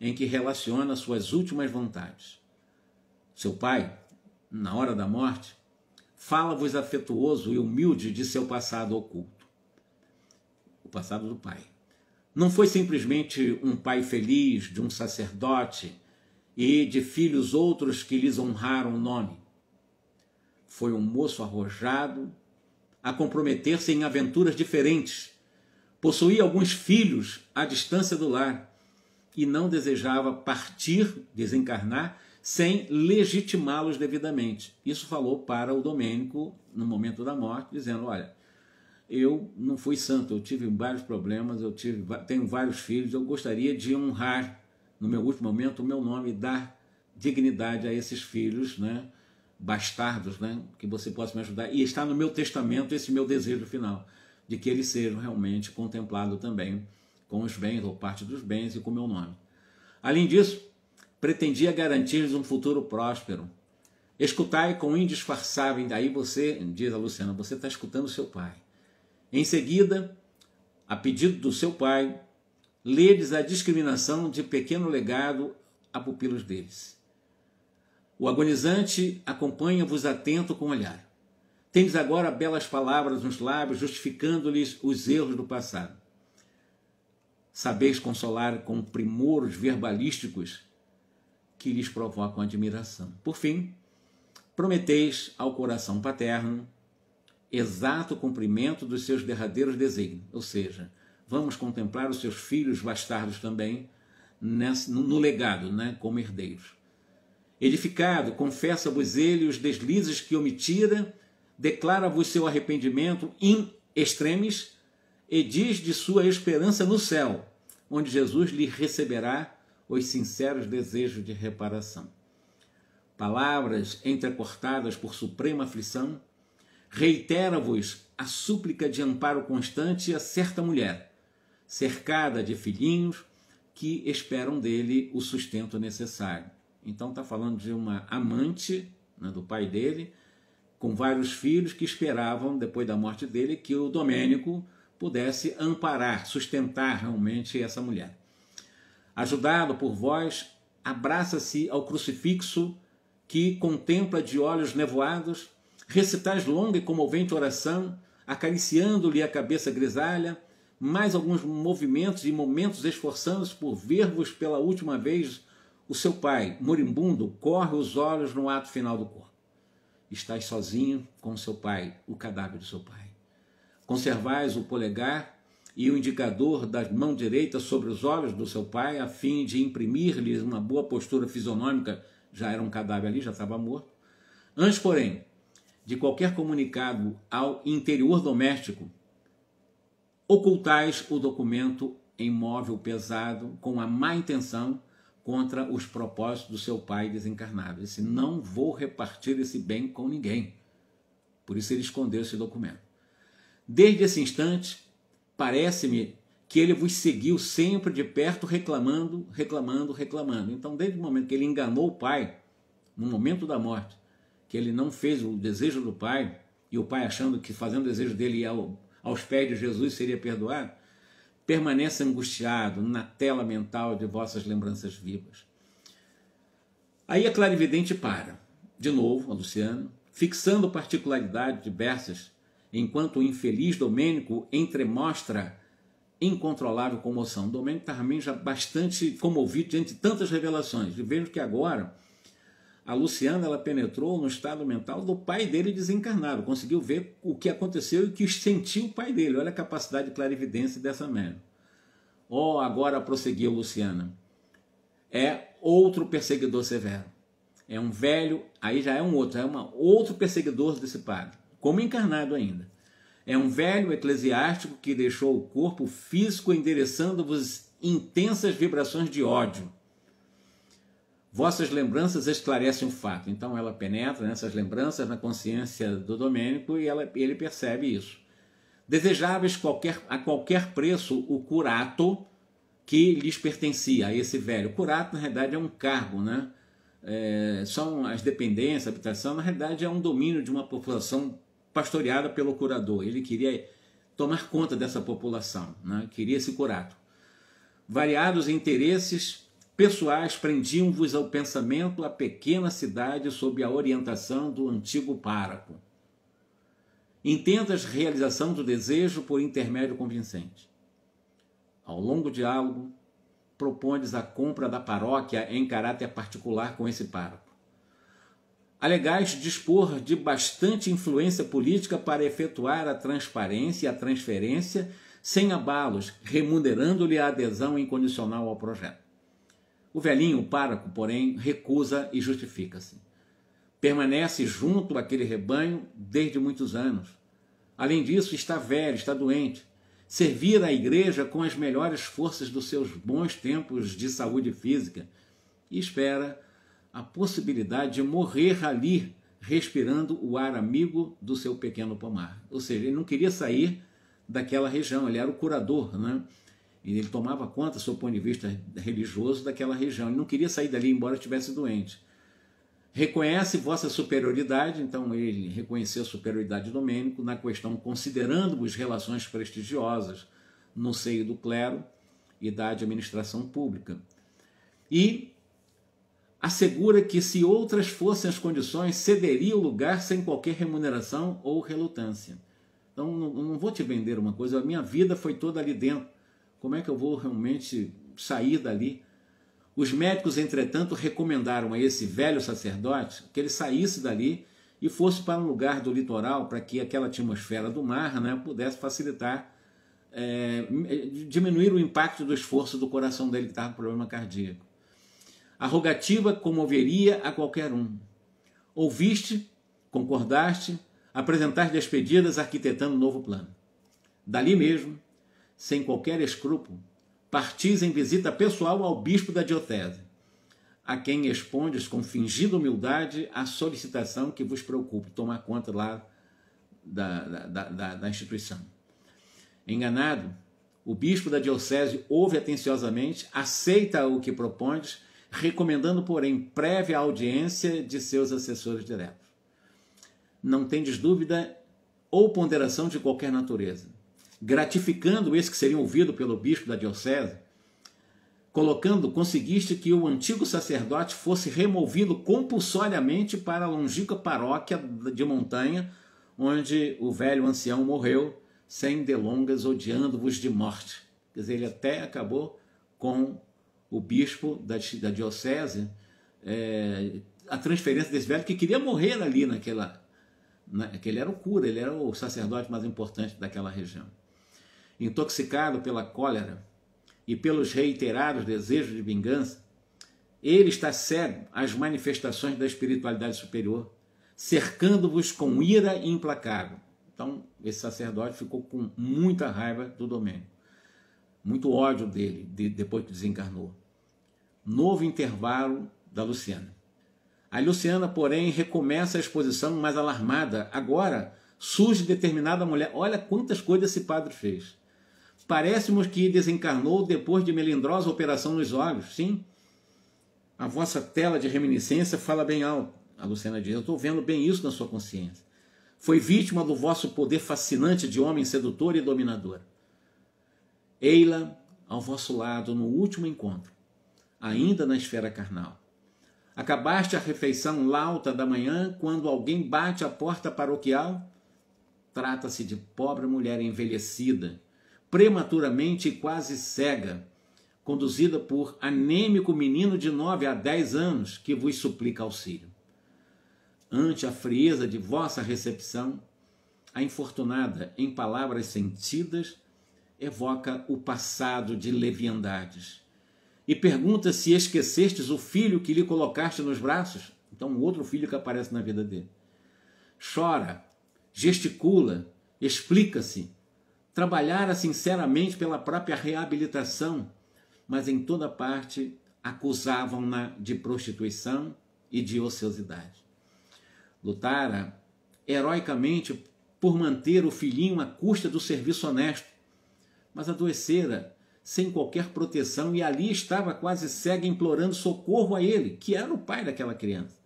em que relaciona suas últimas vontades. Seu pai, na hora da morte, fala-vos afetuoso e humilde de seu passado oculto. O passado do pai. Não foi simplesmente um pai feliz de um sacerdote e de filhos outros que lhes honraram o nome. Foi um moço arrojado, a comprometer-se em aventuras diferentes. Possuía alguns filhos à distância do lar e não desejava partir, desencarnar, sem legitimá-los devidamente. Isso falou para o Domênico no momento da morte, dizendo: Olha, eu não fui santo, eu tive vários problemas, eu tive, tenho vários filhos, eu gostaria de honrar, no meu último momento, o meu nome e dar dignidade a esses filhos, né? bastardos, né? que você possa me ajudar. E está no meu testamento esse meu desejo final, de que eles sejam realmente contemplados também com os bens ou parte dos bens e com meu nome. Além disso, pretendia garantir-lhes um futuro próspero. Escutai com indisfarçável, daí você, diz a Luciana, você está escutando seu pai. Em seguida, a pedido do seu pai, ledes a discriminação de pequeno legado a pupilos deles. O agonizante acompanha-vos atento com o olhar. Tendes agora belas palavras nos lábios, justificando-lhes os erros do passado. Sabeis consolar com primores verbalísticos que lhes provocam admiração. Por fim, prometeis ao coração paterno exato cumprimento dos seus derradeiros desígnios, ou seja, vamos contemplar os seus filhos bastardos também no legado, né, como herdeiros. Edificado, confessa-vos ele os deslizes que omitira, declara-vos seu arrependimento em extremes e diz de sua esperança no céu, onde Jesus lhe receberá os sinceros desejos de reparação. Palavras entrecortadas por suprema aflição, reitera-vos a súplica de amparo constante a certa mulher, cercada de filhinhos que esperam dele o sustento necessário. Então está falando de uma amante né, do pai dele, com vários filhos que esperavam, depois da morte dele, que o Domênico pudesse amparar, sustentar realmente essa mulher. Ajudado por vós, abraça-se ao crucifixo que contempla de olhos nevoados, recitais longa e comovente oração, acariciando-lhe a cabeça grisalha, mais alguns movimentos e momentos esforçando-se por ver-vos pela última vez o seu pai, moribundo, corre os olhos no ato final do corpo. Estás sozinho com seu pai, o cadáver do seu pai. Conservais o polegar e o indicador da mão direita sobre os olhos do seu pai, a fim de imprimir-lhes uma boa postura fisionômica. Já era um cadáver ali, já estava morto. Antes, porém, de qualquer comunicado ao interior doméstico, ocultais o documento em móvel pesado com a má intenção contra os propósitos do seu pai desencarnado. Ele disse: Não vou repartir esse bem com ninguém. Por isso ele escondeu esse documento. Desde esse instante, parece-me que ele vos seguiu sempre de perto, reclamando, reclamando, reclamando. Então, desde o momento que ele enganou o pai, no momento da morte, que ele não fez o desejo do pai, e o pai achando que fazendo o desejo dele ao, aos pés de Jesus seria perdoado, permaneça angustiado na tela mental de vossas lembranças vivas. Aí a clarividente para, de novo, a Luciano, fixando particularidades diversas, enquanto o infeliz Domênico entremostra incontrolável comoção. Domênico estava já bastante comovido diante de tantas revelações. E vejo que agora a Luciana ela penetrou no estado mental do pai dele desencarnado, conseguiu ver o que aconteceu e o que sentiu o pai dele. Olha a capacidade de clarividência dessa merda. Oh, agora prosseguiu Luciana. É outro perseguidor severo. É um velho, aí já é um outro, é uma, outro perseguidor desse padre, como encarnado ainda. É um velho eclesiástico que deixou o corpo físico endereçando-vos intensas vibrações de ódio Vossas lembranças esclarecem o fato. Então ela penetra nessas lembranças na consciência do Domênico e ela, ele percebe isso. Desejáveis qualquer, a qualquer preço o curato que lhes pertencia, a esse velho. Curato, na realidade, é um cargo, né? É, são as dependências, habitação, na realidade é um domínio de uma população pastoreada pelo curador. Ele queria tomar conta dessa população, né? queria esse curato. Variados interesses pessoais prendiam-vos ao pensamento a pequena cidade sob a orientação do antigo páraco. Entendas realização do desejo por intermédio convincente. Ao longo diálogo, propondes a compra da paróquia em caráter particular com esse pároco. Alegais dispor de bastante influência política para efetuar a transparência e a transferência sem abalos, remunerando-lhe a adesão incondicional ao projeto. O velhinho, o pároco, porém, recusa e justifica-se. Permanece junto àquele rebanho desde muitos anos. Além disso, está velho, está doente. Servir a igreja com as melhores forças dos seus bons tempos de saúde física e espera a possibilidade de morrer ali, respirando o ar amigo do seu pequeno pomar. Ou seja, ele não queria sair daquela região, ele era o curador, né? E ele tomava conta, sob o ponto de vista religioso, daquela região. Ele não queria sair dali, embora estivesse doente. Reconhece vossa superioridade, então ele reconheceu a superioridade Domênico na questão, considerando-vos relações prestigiosas no seio do clero e da administração pública. E assegura que, se outras fossem as condições, cederia o lugar sem qualquer remuneração ou relutância. Então, não vou te vender uma coisa, a minha vida foi toda ali dentro como é que eu vou realmente sair dali? Os médicos, entretanto, recomendaram a esse velho sacerdote que ele saísse dali e fosse para um lugar do litoral para que aquela atmosfera do mar né, pudesse facilitar, é, diminuir o impacto do esforço do coração dele que estava com problema cardíaco. A rogativa comoveria a qualquer um. Ouviste, concordaste, apresentaste despedidas arquitetando um novo plano. Dali mesmo, sem qualquer escrúpulo, partis em visita pessoal ao bispo da diocese, a quem respondes com fingida humildade a solicitação que vos preocupe, tomar conta lá da, da, da, da instituição. Enganado, o bispo da diocese ouve atenciosamente, aceita o que propões, recomendando, porém, prévia audiência de seus assessores diretos. Não tendes dúvida ou ponderação de qualquer natureza gratificando esse que seria ouvido pelo bispo da diocese, colocando, conseguiste que o antigo sacerdote fosse removido compulsoriamente para a longínqua paróquia de montanha, onde o velho ancião morreu, sem delongas, odiando-vos de morte. Quer dizer, ele até acabou com o bispo da, da diocese, é, a transferência desse velho que queria morrer ali naquela, ele era o cura, ele era o sacerdote mais importante daquela região intoxicado pela cólera e pelos reiterados desejos de vingança, ele está cego às manifestações da espiritualidade superior, cercando-vos com ira implacável. Então, esse sacerdote ficou com muita raiva do domínio, muito ódio dele de, depois que desencarnou. Novo intervalo da Luciana. A Luciana, porém, recomeça a exposição mais alarmada. Agora surge determinada mulher. Olha quantas coisas esse padre fez. Parece-nos que desencarnou depois de melindrosa operação nos olhos, sim. A vossa tela de reminiscência fala bem alto. A Luciana diz: Eu estou vendo bem isso na sua consciência. Foi vítima do vosso poder fascinante de homem sedutor e dominador. Eila, ao vosso lado no último encontro, ainda na esfera carnal. Acabaste a refeição lauta da manhã quando alguém bate à porta paroquial? Trata-se de pobre mulher envelhecida prematuramente e quase cega, conduzida por anêmico menino de 9 a 10 anos que vos suplica auxílio. Ante a frieza de vossa recepção, a infortunada, em palavras sentidas, evoca o passado de leviandades e pergunta se esquecestes o filho que lhe colocaste nos braços. Então, um outro filho que aparece na vida dele. Chora, gesticula, explica-se, trabalhara assim, sinceramente pela própria reabilitação, mas em toda parte acusavam-na de prostituição e de ociosidade. Lutara heroicamente por manter o filhinho à custa do serviço honesto, mas adoecera sem qualquer proteção e ali estava quase cega implorando socorro a ele, que era o pai daquela criança.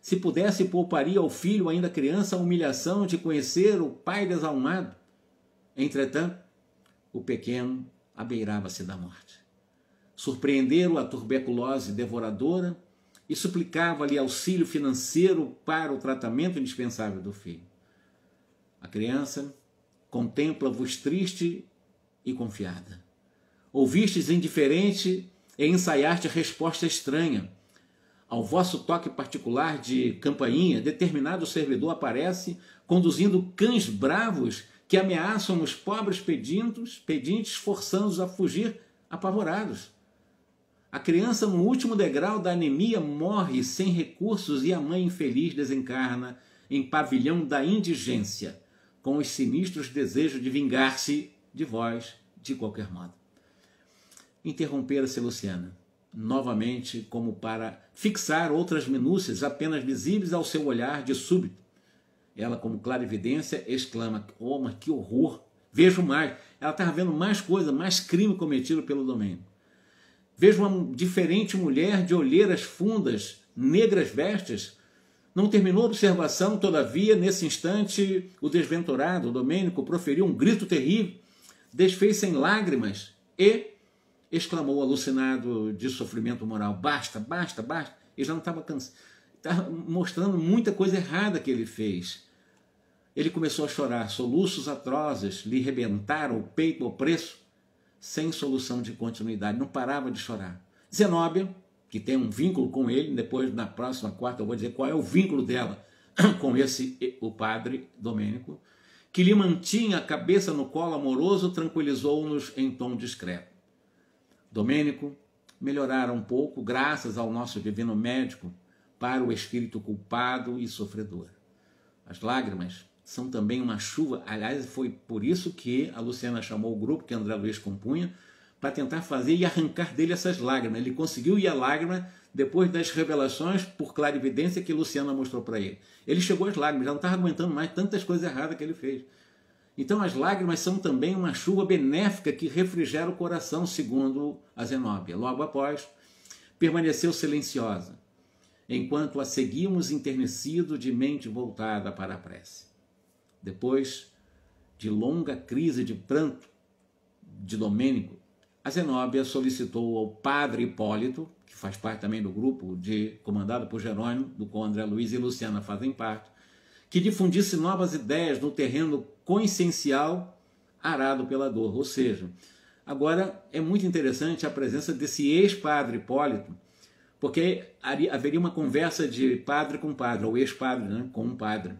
Se pudesse, pouparia ao filho, ainda criança, a humilhação de conhecer o pai desalmado. Entretanto, o pequeno abeirava-se da morte. Surpreenderam a tuberculose devoradora e suplicava-lhe auxílio financeiro para o tratamento indispensável do filho. A criança contempla-vos triste e confiada. Ouvistes indiferente e ensaiaste resposta estranha. Ao vosso toque particular de campainha, determinado servidor aparece conduzindo cães bravos que ameaçam os pobres pedintos, pedintes, forçando-os a fugir apavorados. A criança, no último degrau da anemia, morre sem recursos e a mãe infeliz desencarna em pavilhão da indigência, com os sinistros desejos de vingar-se de vós, de qualquer modo. Interrompera-se Luciana, novamente, como para fixar outras minúcias apenas visíveis ao seu olhar de súbito ela, como clara evidência exclama: Oh, mas que horror! Vejo mais. Ela estava vendo mais coisa, mais crime cometido pelo domínio. Vejo uma diferente mulher de olheiras fundas, negras vestes. Não terminou a observação, todavia, nesse instante, o desventurado, Domênico, proferiu um grito terrível, desfez-se em lágrimas e exclamou alucinado de sofrimento moral: Basta, basta, basta. Ele já não estava cansado. Estava mostrando muita coisa errada que ele fez. Ele começou a chorar, soluços atrozes lhe rebentaram o peito opresso, sem solução de continuidade, não parava de chorar. Zenóbia, que tem um vínculo com ele, depois na próxima quarta eu vou dizer qual é o vínculo dela com esse o padre Domênico, que lhe mantinha a cabeça no colo amoroso, tranquilizou-nos em tom discreto. Domênico melhorara um pouco, graças ao nosso divino médico, para o espírito culpado e sofredor. As lágrimas são também uma chuva. Aliás, foi por isso que a Luciana chamou o grupo que André Luiz compunha para tentar fazer e arrancar dele essas lágrimas. Ele conseguiu e a lágrima depois das revelações por clarividência que Luciana mostrou para ele. Ele chegou às lágrimas, já não estava aguentando mais tantas coisas erradas que ele fez. Então as lágrimas são também uma chuva benéfica que refrigera o coração, segundo a Zenóbia. Logo após, permaneceu silenciosa, enquanto a seguimos enternecido de mente voltada para a prece. Depois de longa crise de pranto de Domênico, a Zenóbia solicitou ao padre Hipólito, que faz parte também do grupo de comandado por Jerônimo, do qual André Luiz e Luciana fazem parte, que difundisse novas ideias no terreno consciencial arado pela dor. Ou seja, agora é muito interessante a presença desse ex-padre Hipólito, porque haveria uma conversa de padre com padre, ou ex-padre né, com um padre.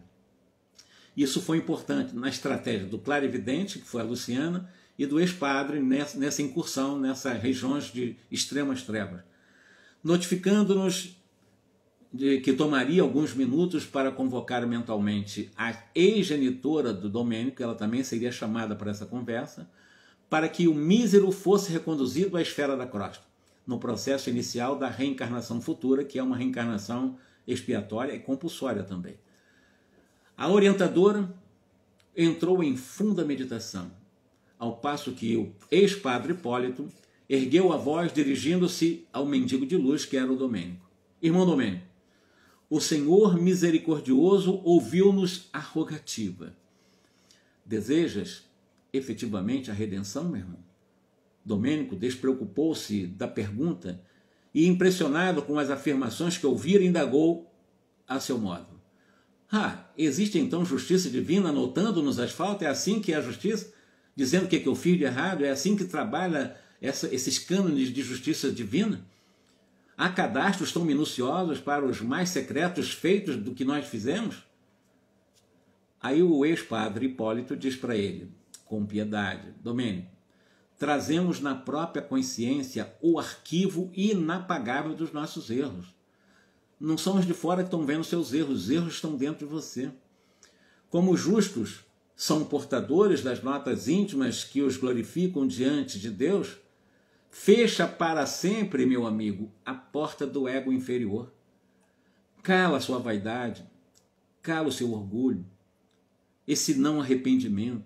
Isso foi importante na estratégia do clarividente, que foi a Luciana, e do ex-padre nessa, nessa incursão nessas regiões de extremas trevas, notificando-nos de que tomaria alguns minutos para convocar mentalmente a ex-genitora do Domênico, ela também seria chamada para essa conversa, para que o mísero fosse reconduzido à esfera da crosta, no processo inicial da reencarnação futura, que é uma reencarnação expiatória e compulsória também. A orientadora entrou em funda meditação, ao passo que o ex-padre Hipólito ergueu a voz dirigindo-se ao mendigo de luz que era o Domênico. Irmão Domênico, o Senhor misericordioso ouviu-nos a rogativa. Desejas efetivamente a redenção, meu irmão? Domênico despreocupou-se da pergunta e, impressionado com as afirmações que ouvira, indagou a seu modo. Ah, existe então justiça divina anotando-nos as faltas? É assim que é a justiça? Dizendo o que, é que eu fiz de errado? É assim que trabalha essa, esses cânones de justiça divina? Há cadastros tão minuciosos para os mais secretos feitos do que nós fizemos? Aí o ex-padre Hipólito diz para ele, com piedade, Domênio, trazemos na própria consciência o arquivo inapagável dos nossos erros. Não são os de fora que estão vendo seus erros, os erros estão dentro de você. Como justos são portadores das notas íntimas que os glorificam diante de Deus, fecha para sempre, meu amigo, a porta do ego inferior. Cala sua vaidade, cala o seu orgulho, esse não arrependimento.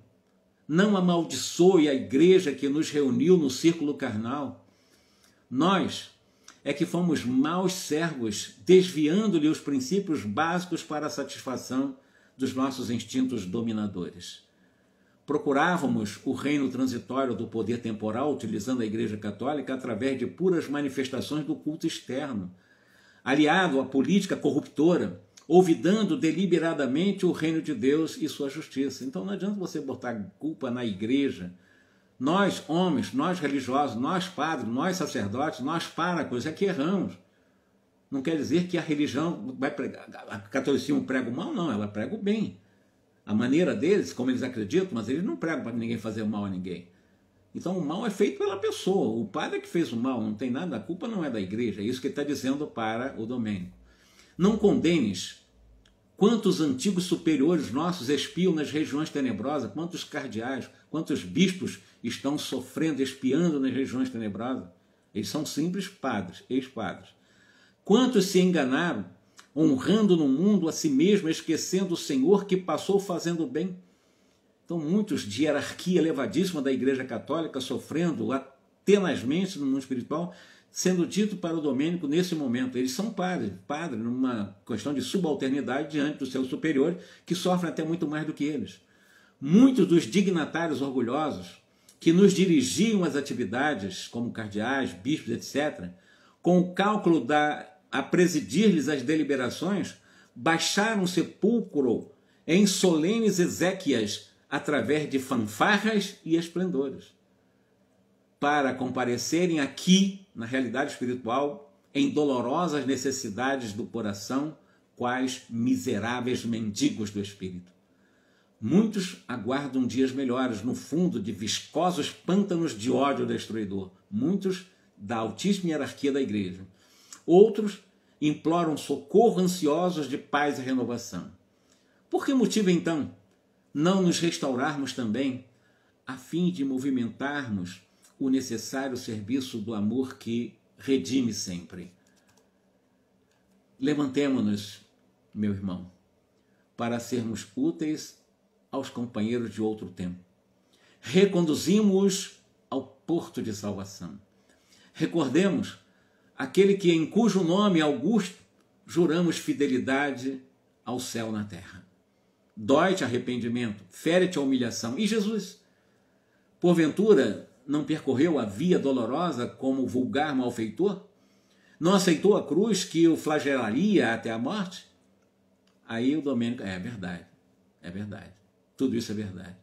Não amaldiçoe a igreja que nos reuniu no círculo carnal. Nós é que fomos maus servos, desviando-lhe os princípios básicos para a satisfação dos nossos instintos dominadores. Procurávamos o reino transitório do poder temporal, utilizando a Igreja Católica através de puras manifestações do culto externo, aliado à política corruptora, ouvidando deliberadamente o reino de Deus e sua justiça. Então não adianta você botar culpa na Igreja nós, homens, nós religiosos, nós padres, nós sacerdotes, nós paracos é que erramos. Não quer dizer que a religião vai pregar, a catolicismo prega o mal, não, ela prega o bem. A maneira deles, como eles acreditam, mas eles não pregam para ninguém fazer mal a ninguém. Então o mal é feito pela pessoa, o padre é que fez o mal, não tem nada, a culpa não é da igreja, é isso que está dizendo para o Domênico. Não condenes Quantos antigos superiores nossos espiam nas regiões tenebrosas? Quantos cardeais, quantos bispos estão sofrendo, espiando nas regiões tenebrosas? Eles são simples padres, ex-padres. Quantos se enganaram, honrando no mundo a si mesmo, esquecendo o Senhor que passou fazendo bem? Então, muitos de hierarquia elevadíssima da Igreja Católica sofrendo tenazmente no mundo espiritual sendo dito para o Domênico nesse momento. Eles são padres, padre numa questão de subalternidade diante do seu superior que sofre até muito mais do que eles. Muitos dos dignatários orgulhosos que nos dirigiam as atividades, como cardeais, bispos, etc., com o cálculo da a presidir-lhes as deliberações, baixaram o sepulcro em solenes exéquias através de fanfarras e esplendores para comparecerem aqui na realidade espiritual em dolorosas necessidades do coração, quais miseráveis mendigos do espírito. Muitos aguardam dias melhores no fundo de viscosos pântanos de ódio destruidor, muitos da altíssima hierarquia da igreja. Outros imploram socorro ansiosos de paz e renovação. Por que motivo então não nos restaurarmos também, a fim de movimentarmos o necessário serviço do amor que redime sempre. Levantemo-nos, meu irmão, para sermos úteis aos companheiros de outro tempo. Reconduzimos-os ao porto de salvação. Recordemos aquele que, em cujo nome Augusto, juramos fidelidade ao céu na terra. Dói-te arrependimento, fere-te a humilhação. E Jesus? Porventura, não percorreu a via dolorosa como vulgar malfeitor? Não aceitou a cruz que o flagelaria até a morte? Aí o Domênico, é, é verdade, é verdade. Tudo isso é verdade.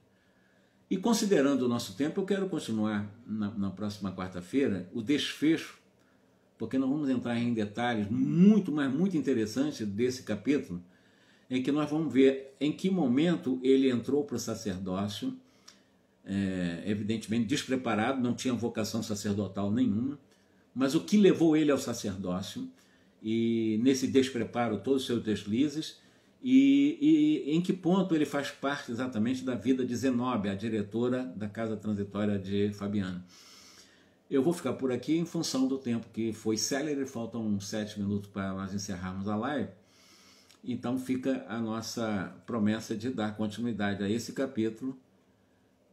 E considerando o nosso tempo, eu quero continuar na, na próxima quarta-feira o desfecho, porque nós vamos entrar em detalhes muito, mas muito interessantes desse capítulo, em que nós vamos ver em que momento ele entrou para o sacerdócio é, evidentemente despreparado, não tinha vocação sacerdotal nenhuma, mas o que levou ele ao sacerdócio e nesse despreparo todos os seus deslizes e, e, em que ponto ele faz parte exatamente da vida de Zenobe, a diretora da casa transitória de Fabiano. Eu vou ficar por aqui em função do tempo que foi célere, faltam sete minutos para nós encerrarmos a live. Então fica a nossa promessa de dar continuidade a esse capítulo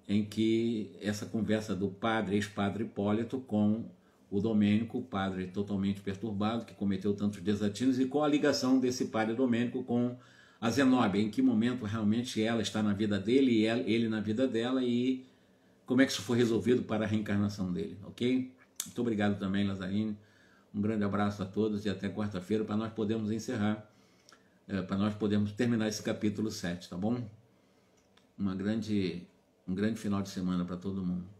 em que essa conversa do padre, ex-padre Hipólito, com o Domênico, padre totalmente perturbado, que cometeu tantos desatinos, e qual a ligação desse padre Domênico com a Zenobia, em que momento realmente ela está na vida dele e ele na vida dela, e como é que isso foi resolvido para a reencarnação dele, ok? Muito obrigado também, Lazarine. Um grande abraço a todos e até quarta-feira para nós podermos encerrar, eh, para nós podermos terminar esse capítulo 7, tá bom? Uma grande um grande final de semana para todo mundo.